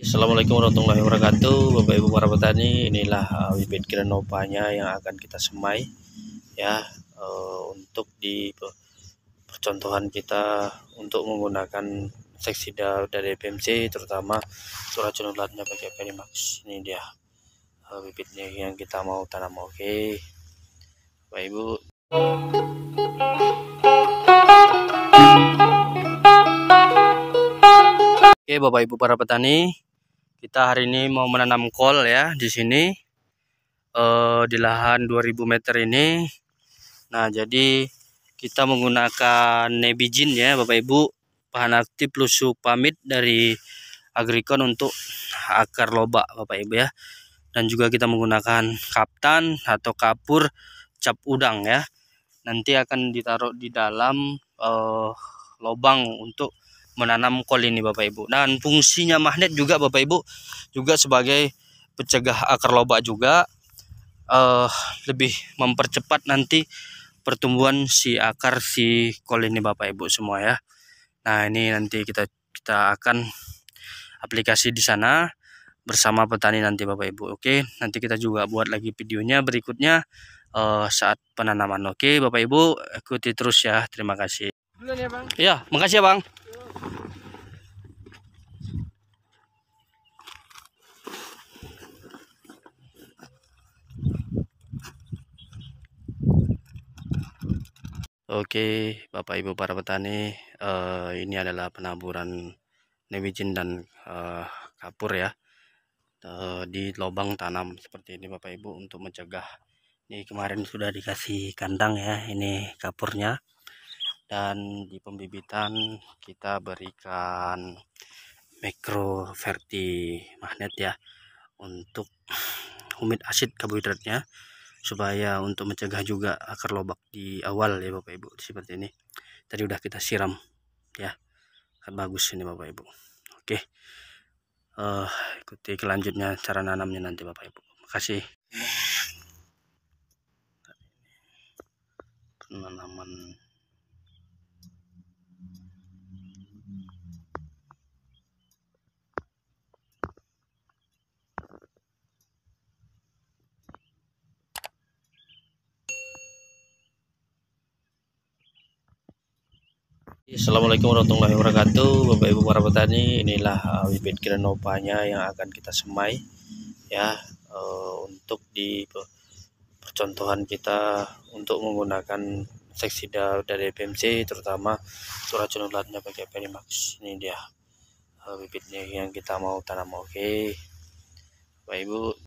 Assalamualaikum warahmatullahi wabarakatuh Bapak Ibu para petani inilah uh, bibit granopanya yang akan kita semai ya uh, untuk di percontohan kita untuk menggunakan seksida dari BMC terutama surat jenulatnya bagi Penimax ini dia uh, bibitnya yang kita mau tanam oke okay. Bapak Ibu Oke okay, Bapak Ibu para petani kita hari ini mau menanam kol ya di sini eh, di lahan 2000 meter ini nah jadi kita menggunakan nebijin ya Bapak Ibu bahan aktif pamit dari agrikon untuk akar lobak Bapak Ibu ya dan juga kita menggunakan kaptan atau kapur cap udang ya nanti akan ditaruh di dalam eh, lobang untuk menanam kol ini Bapak Ibu. Dan fungsinya magnet juga Bapak Ibu juga sebagai pencegah akar lobak juga uh, lebih mempercepat nanti pertumbuhan si akar si kol ini Bapak Ibu semua ya. Nah, ini nanti kita kita akan aplikasi di sana bersama petani nanti Bapak Ibu. Oke, nanti kita juga buat lagi videonya berikutnya uh, saat penanaman. Oke, Bapak Ibu ikuti terus ya. Terima kasih. ya, Iya, makasih ya, Bang. Oke, Bapak Ibu para petani, uh, ini adalah penaburan newigin dan uh, kapur ya. Uh, di lubang tanam seperti ini Bapak Ibu untuk mencegah. Ini kemarin sudah dikasih kandang ya, ini kapurnya. Dan di pembibitan kita berikan mikro verti magnet ya untuk humid asid karbohidratnya supaya untuk mencegah juga akar lobak di awal ya Bapak Ibu seperti ini tadi udah kita siram ya bagus ini Bapak Ibu oke uh, ikuti kelanjutnya cara nanamnya nanti Bapak Ibu makasih penanaman Assalamualaikum warahmatullahi wabarakatuh Bapak Ibu para petani inilah uh, bibit granopanya yang akan kita semai ya e, untuk di percontohan kita untuk menggunakan seksida dari PMC terutama surat jenulatnya pakai penimax ini dia uh, bibitnya yang kita mau tanam oke okay. Bapak Ibu